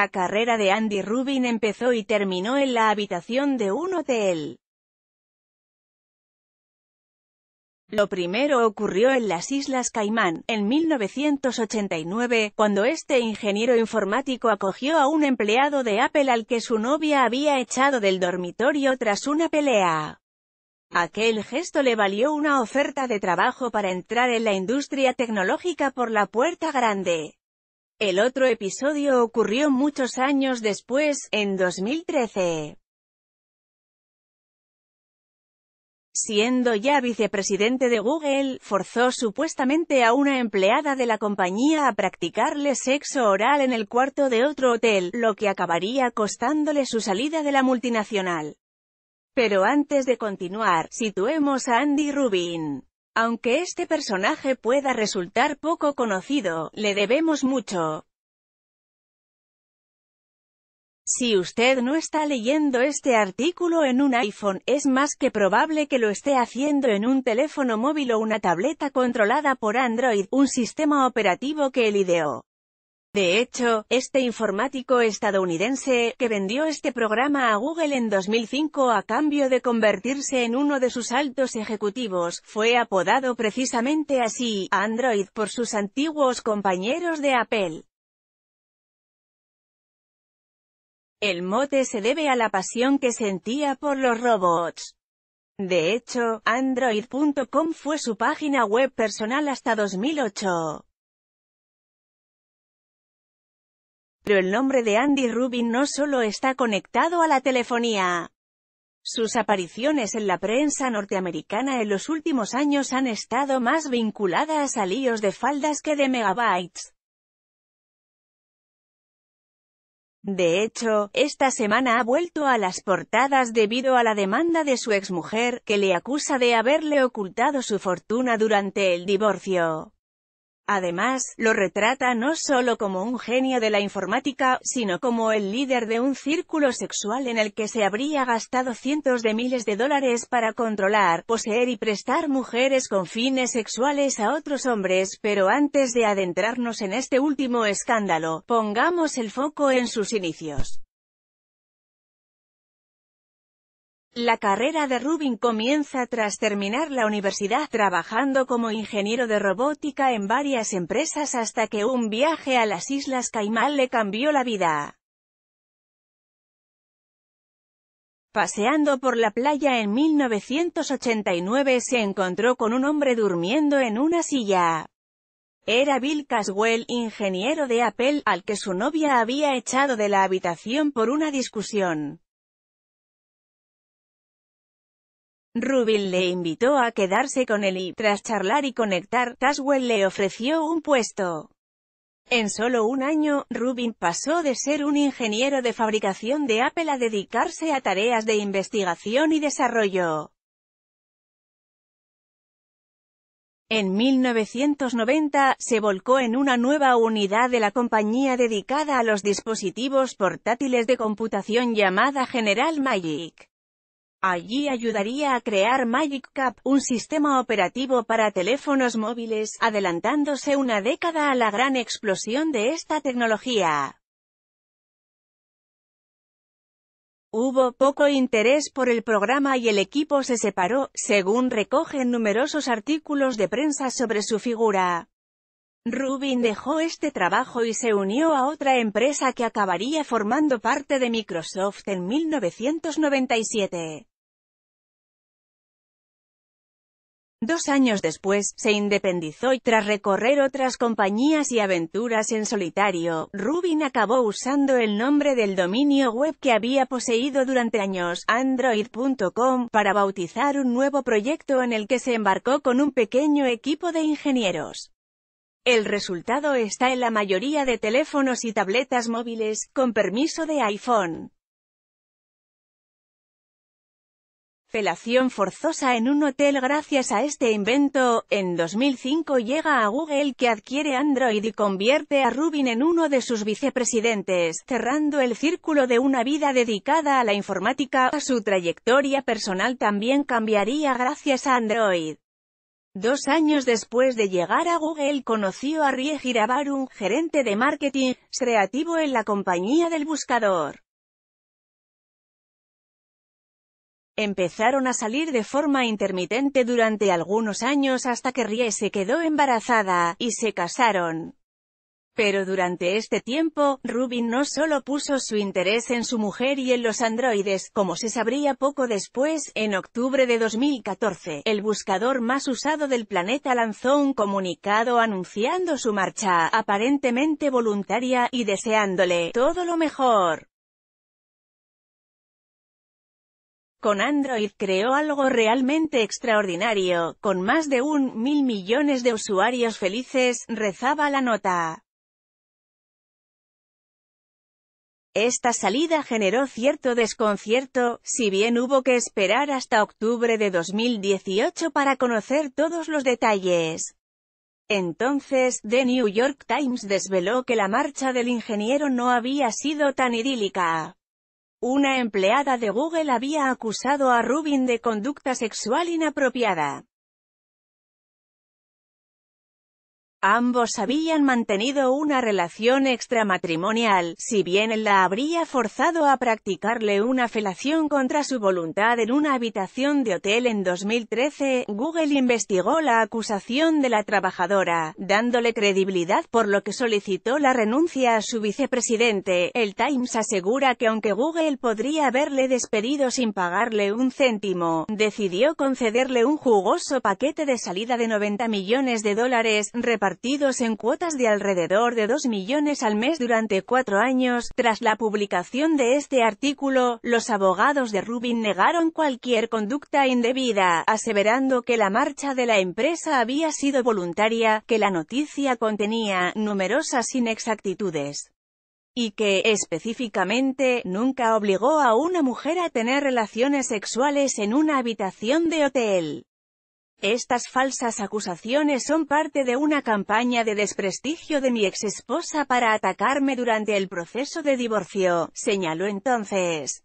La carrera de Andy Rubin empezó y terminó en la habitación de uno de él. Lo primero ocurrió en las Islas Caimán, en 1989, cuando este ingeniero informático acogió a un empleado de Apple al que su novia había echado del dormitorio tras una pelea. Aquel gesto le valió una oferta de trabajo para entrar en la industria tecnológica por la puerta grande. El otro episodio ocurrió muchos años después, en 2013. Siendo ya vicepresidente de Google, forzó supuestamente a una empleada de la compañía a practicarle sexo oral en el cuarto de otro hotel, lo que acabaría costándole su salida de la multinacional. Pero antes de continuar, situemos a Andy Rubin. Aunque este personaje pueda resultar poco conocido, le debemos mucho. Si usted no está leyendo este artículo en un iPhone, es más que probable que lo esté haciendo en un teléfono móvil o una tableta controlada por Android, un sistema operativo que el ideó. De hecho, este informático estadounidense, que vendió este programa a Google en 2005 a cambio de convertirse en uno de sus altos ejecutivos, fue apodado precisamente así, Android, por sus antiguos compañeros de Apple. El mote se debe a la pasión que sentía por los robots. De hecho, Android.com fue su página web personal hasta 2008. Pero el nombre de Andy Rubin no solo está conectado a la telefonía. Sus apariciones en la prensa norteamericana en los últimos años han estado más vinculadas a líos de faldas que de megabytes. De hecho, esta semana ha vuelto a las portadas debido a la demanda de su exmujer, que le acusa de haberle ocultado su fortuna durante el divorcio. Además, lo retrata no solo como un genio de la informática, sino como el líder de un círculo sexual en el que se habría gastado cientos de miles de dólares para controlar, poseer y prestar mujeres con fines sexuales a otros hombres, pero antes de adentrarnos en este último escándalo, pongamos el foco en sus inicios. La carrera de Rubin comienza tras terminar la universidad trabajando como ingeniero de robótica en varias empresas hasta que un viaje a las Islas Caimán le cambió la vida. Paseando por la playa en 1989 se encontró con un hombre durmiendo en una silla. Era Bill Caswell, ingeniero de Apple, al que su novia había echado de la habitación por una discusión. Rubin le invitó a quedarse con él y, tras charlar y conectar, Taswell le ofreció un puesto. En solo un año, Rubin pasó de ser un ingeniero de fabricación de Apple a dedicarse a tareas de investigación y desarrollo. En 1990, se volcó en una nueva unidad de la compañía dedicada a los dispositivos portátiles de computación llamada General Magic. Allí ayudaría a crear Magic Cap, un sistema operativo para teléfonos móviles, adelantándose una década a la gran explosión de esta tecnología. Hubo poco interés por el programa y el equipo se separó, según recogen numerosos artículos de prensa sobre su figura. Rubin dejó este trabajo y se unió a otra empresa que acabaría formando parte de Microsoft en 1997. Dos años después, se independizó y tras recorrer otras compañías y aventuras en solitario, Rubin acabó usando el nombre del dominio web que había poseído durante años, android.com, para bautizar un nuevo proyecto en el que se embarcó con un pequeño equipo de ingenieros. El resultado está en la mayoría de teléfonos y tabletas móviles, con permiso de iPhone. Felación forzosa en un hotel Gracias a este invento, en 2005 llega a Google que adquiere Android y convierte a Rubin en uno de sus vicepresidentes, cerrando el círculo de una vida dedicada a la informática. Su trayectoria personal también cambiaría gracias a Android. Dos años después de llegar a Google conoció a Rie Hirabaru, gerente de marketing creativo en la compañía del buscador. Empezaron a salir de forma intermitente durante algunos años hasta que Rie se quedó embarazada, y se casaron. Pero durante este tiempo, Rubin no solo puso su interés en su mujer y en los androides, como se sabría poco después, en octubre de 2014, el buscador más usado del planeta lanzó un comunicado anunciando su marcha, aparentemente voluntaria, y deseándole todo lo mejor. Con Android creó algo realmente extraordinario, con más de un mil millones de usuarios felices, rezaba la nota. Esta salida generó cierto desconcierto, si bien hubo que esperar hasta octubre de 2018 para conocer todos los detalles. Entonces, The New York Times desveló que la marcha del ingeniero no había sido tan idílica. Una empleada de Google había acusado a Rubin de conducta sexual inapropiada. Ambos habían mantenido una relación extramatrimonial, si bien él la habría forzado a practicarle una felación contra su voluntad en una habitación de hotel en 2013, Google investigó la acusación de la trabajadora, dándole credibilidad por lo que solicitó la renuncia a su vicepresidente. El Times asegura que aunque Google podría haberle despedido sin pagarle un céntimo, decidió concederle un jugoso paquete de salida de 90 millones de dólares, en cuotas de alrededor de 2 millones al mes durante cuatro años. Tras la publicación de este artículo, los abogados de Rubin negaron cualquier conducta indebida, aseverando que la marcha de la empresa había sido voluntaria, que la noticia contenía numerosas inexactitudes y que, específicamente, nunca obligó a una mujer a tener relaciones sexuales en una habitación de hotel. Estas falsas acusaciones son parte de una campaña de desprestigio de mi exesposa para atacarme durante el proceso de divorcio, señaló entonces.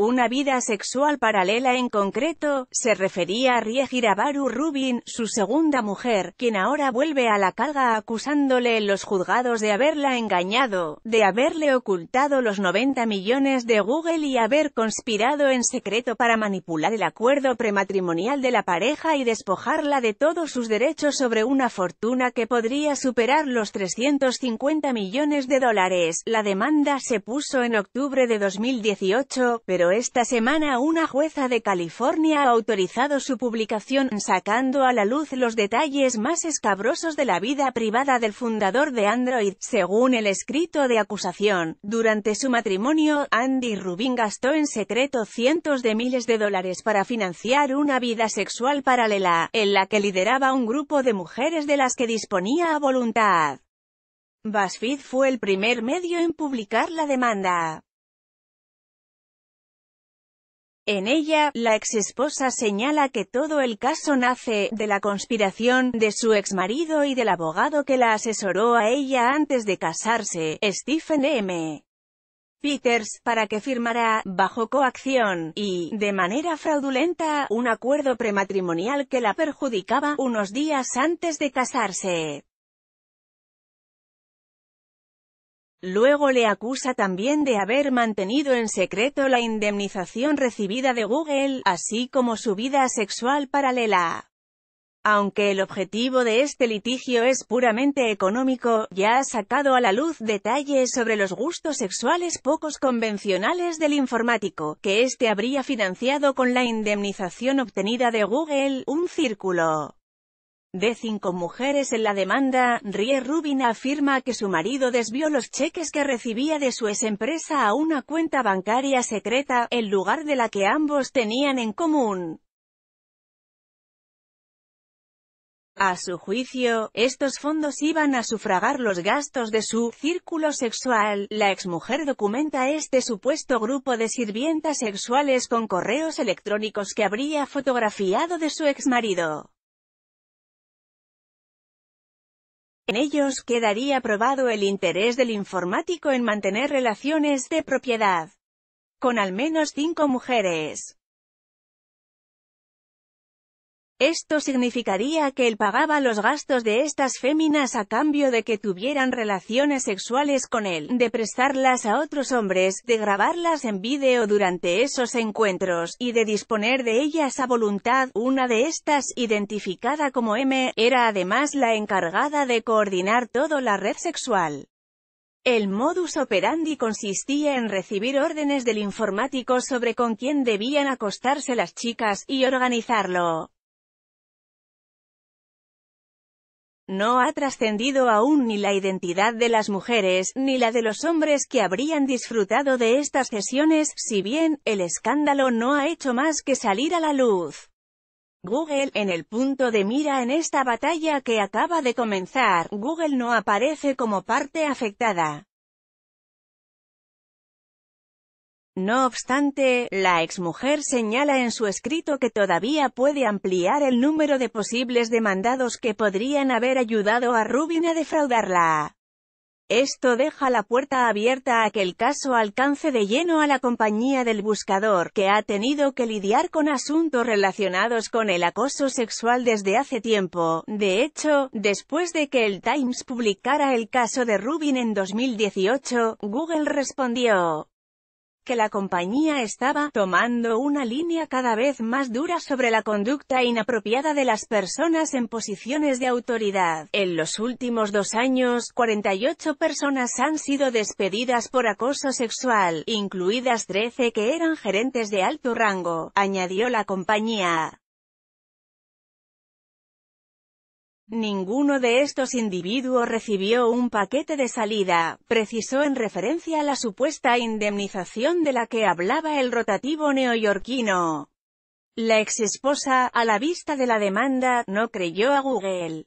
Una vida sexual paralela en concreto, se refería a Baru Rubin, su segunda mujer, quien ahora vuelve a la carga acusándole en los juzgados de haberla engañado, de haberle ocultado los 90 millones de Google y haber conspirado en secreto para manipular el acuerdo prematrimonial de la pareja y despojarla de todos sus derechos sobre una fortuna que podría superar los 350 millones de dólares. La demanda se puso en octubre de 2018, pero esta semana una jueza de California ha autorizado su publicación, sacando a la luz los detalles más escabrosos de la vida privada del fundador de Android. Según el escrito de acusación, durante su matrimonio, Andy Rubin gastó en secreto cientos de miles de dólares para financiar una vida sexual paralela, en la que lideraba un grupo de mujeres de las que disponía a voluntad. BuzzFeed fue el primer medio en publicar la demanda. En ella, la ex esposa señala que todo el caso nace de la conspiración de su ex marido y del abogado que la asesoró a ella antes de casarse, Stephen M. Peters, para que firmara, bajo coacción, y, de manera fraudulenta, un acuerdo prematrimonial que la perjudicaba unos días antes de casarse. Luego le acusa también de haber mantenido en secreto la indemnización recibida de Google, así como su vida sexual paralela. Aunque el objetivo de este litigio es puramente económico, ya ha sacado a la luz detalles sobre los gustos sexuales pocos convencionales del informático, que éste habría financiado con la indemnización obtenida de Google, un círculo de cinco mujeres en la demanda, Rie Rubin afirma que su marido desvió los cheques que recibía de su ex-empresa a una cuenta bancaria secreta, en lugar de la que ambos tenían en común. A su juicio, estos fondos iban a sufragar los gastos de su círculo sexual. La exmujer documenta este supuesto grupo de sirvientas sexuales con correos electrónicos que habría fotografiado de su exmarido. En ellos quedaría probado el interés del informático en mantener relaciones de propiedad con al menos cinco mujeres. Esto significaría que él pagaba los gastos de estas féminas a cambio de que tuvieran relaciones sexuales con él, de prestarlas a otros hombres, de grabarlas en vídeo durante esos encuentros, y de disponer de ellas a voluntad. Una de estas, identificada como M, era además la encargada de coordinar toda la red sexual. El modus operandi consistía en recibir órdenes del informático sobre con quién debían acostarse las chicas, y organizarlo. No ha trascendido aún ni la identidad de las mujeres, ni la de los hombres que habrían disfrutado de estas sesiones, si bien, el escándalo no ha hecho más que salir a la luz. Google, en el punto de mira en esta batalla que acaba de comenzar, Google no aparece como parte afectada. No obstante, la exmujer señala en su escrito que todavía puede ampliar el número de posibles demandados que podrían haber ayudado a Rubin a defraudarla. Esto deja la puerta abierta a que el caso alcance de lleno a la compañía del buscador, que ha tenido que lidiar con asuntos relacionados con el acoso sexual desde hace tiempo. De hecho, después de que el Times publicara el caso de Rubin en 2018, Google respondió que la compañía estaba «tomando una línea cada vez más dura sobre la conducta inapropiada de las personas en posiciones de autoridad». En los últimos dos años, 48 personas han sido despedidas por acoso sexual, incluidas 13 que eran gerentes de alto rango, añadió la compañía. Ninguno de estos individuos recibió un paquete de salida, precisó en referencia a la supuesta indemnización de la que hablaba el rotativo neoyorquino. La exesposa, a la vista de la demanda, no creyó a Google.